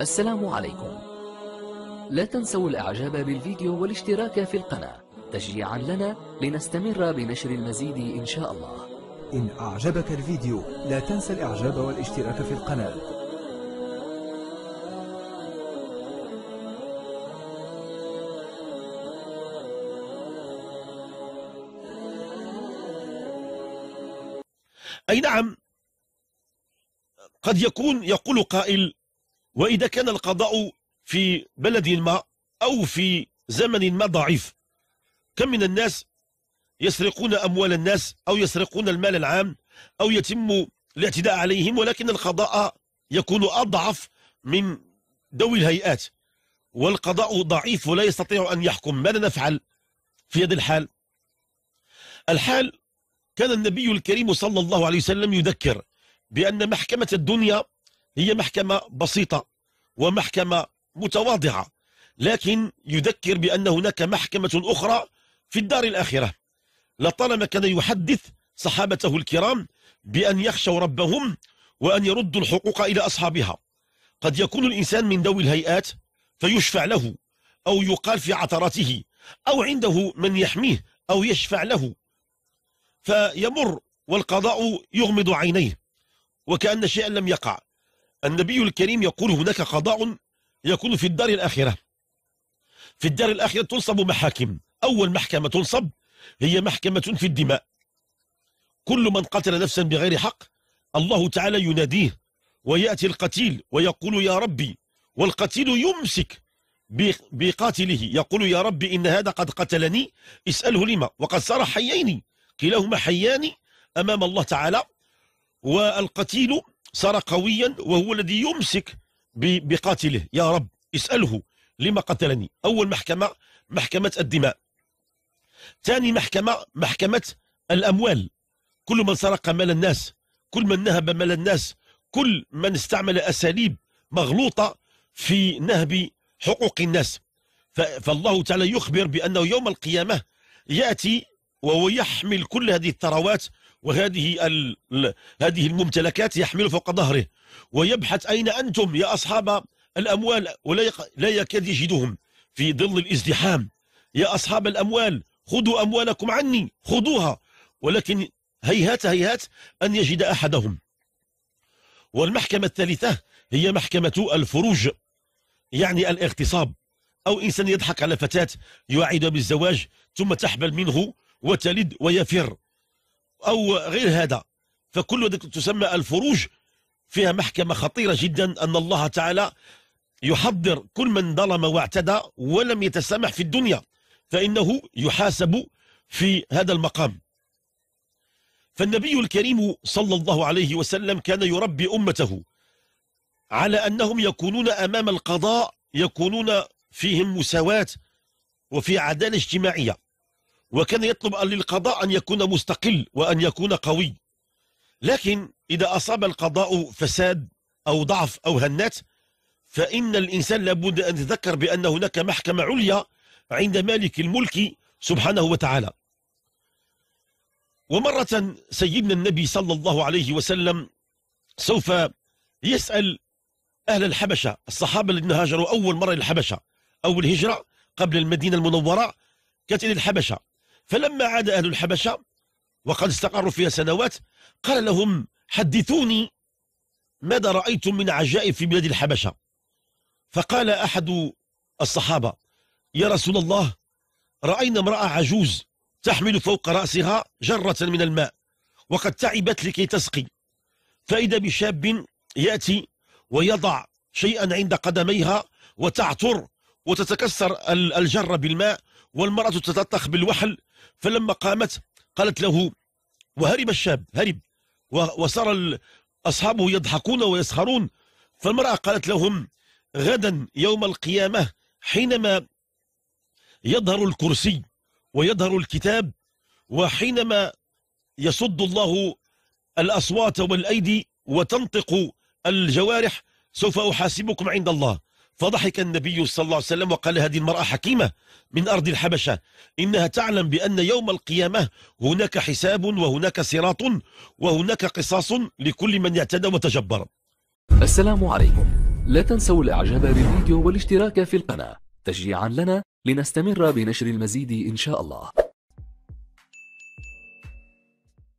السلام عليكم لا تنسوا الاعجاب بالفيديو والاشتراك في القناة تشجيعا لنا لنستمر بنشر المزيد ان شاء الله إن أعجبك الفيديو لا تنسى الإعجاب والاشتراك في القناة أي نعم قد يكون يقول قائل وإذا كان القضاء في بلد ما أو في زمن ما ضعيف كم من الناس يسرقون أموال الناس أو يسرقون المال العام أو يتم الاعتداء عليهم ولكن القضاء يكون أضعف من ذوي الهيئات والقضاء ضعيف ولا يستطيع أن يحكم ماذا نفعل في هذا الحال الحال كان النبي الكريم صلى الله عليه وسلم يذكر بأن محكمة الدنيا هي محكمة بسيطة ومحكمة متواضعة لكن يذكر بأن هناك محكمة أخرى في الدار الآخرة لطالما كان يحدث صحابته الكرام بأن يخشوا ربهم وأن يردوا الحقوق إلى أصحابها قد يكون الإنسان من ذوي الهيئات فيشفع له أو يقال في عثراته أو عنده من يحميه أو يشفع له فيمر والقضاء يغمض عينيه وكأن شيئا لم يقع النبي الكريم يقول هناك قضاء يكون في الدار الآخرة في الدار الآخرة تنصب محاكم أول محكمة تنصب هي محكمة في الدماء كل من قتل نفسا بغير حق الله تعالى يناديه ويأتي القتيل ويقول يا ربي والقتيل يمسك بقاتله يقول يا ربي إن هذا قد قتلني اسأله لما وقد صار حيين كلاهما حيان أمام الله تعالى والقتيل صار قويا وهو الذي يمسك بقاتله يا رب اسأله لما قتلني أول محكمة محكمة الدماء ثاني محكمة محكمة الأموال كل من سرق مال الناس كل من نهب مال الناس كل من استعمل أساليب مغلوطة في نهب حقوق الناس فالله تعالى يخبر بأنه يوم القيامة يأتي وهو يحمل كل هذه الثروات وهذه هذه الممتلكات يحمل فوق ظهره ويبحث أين أنتم يا أصحاب الأموال ولا لا يكاد يجدهم في ظل الازدحام يا أصحاب الأموال خذوا أموالكم عني خذوها ولكن هيهات هيهات أن يجد أحدهم والمحكمة الثالثة هي محكمة الفروج يعني الاغتصاب أو إنسان يضحك على فتاة يوعدها بالزواج ثم تحبل منه وتلد ويفر أو غير هذا فكل ذلك تسمى الفروج فيها محكمة خطيرة جدا أن الله تعالى يحضر كل من ظلم واعتدى ولم يتسامح في الدنيا فإنه يحاسب في هذا المقام فالنبي الكريم صلى الله عليه وسلم كان يربي أمته على أنهم يكونون أمام القضاء يكونون فيهم مساواة وفي عدالة اجتماعية وكان يطلب للقضاء أن يكون مستقل وأن يكون قوي لكن إذا أصاب القضاء فساد أو ضعف أو هنات فإن الإنسان لابد أن يتذكر بأن هناك محكمة عليا عند مالك الملك سبحانه وتعالى ومرة سيدنا النبي صلى الله عليه وسلم سوف يسأل أهل الحبشة الصحابة الذين هاجروا أول مرة للحبشة أول هجرة قبل المدينة المنورة كانت إلى الحبشة فلما عاد أهل الحبشة وقد استقروا فيها سنوات قال لهم حدثوني ماذا رأيتم من عجائب في بلاد الحبشة فقال أحد الصحابة يا رسول الله رأينا امرأة عجوز تحمل فوق رأسها جرة من الماء وقد تعبت لكي تسقي فإذا بشاب يأتي ويضع شيئا عند قدميها وتعتر وتتكسر الجرة بالماء والمرأة تتلطخ بالوحل فلما قامت قالت له وهرب الشاب هرب وصار أصحابه يضحكون ويسخرون فالمرأة قالت لهم غدا يوم القيامة حينما يظهر الكرسي ويظهر الكتاب وحينما يصد الله الأصوات والأيدي وتنطق الجوارح سوف أحاسبكم عند الله فضحك النبي صلى الله عليه وسلم وقال هذه المرأة حكيمة من أرض الحبشة إنها تعلم بأن يوم القيامة هناك حساب وهناك صراط وهناك قصاص لكل من اعتدى وتجبر السلام عليكم لا تنسوا الإعجاب بالفيديو والاشتراك في القناة تشجيعا لنا لنستمر بنشر المزيد إن شاء الله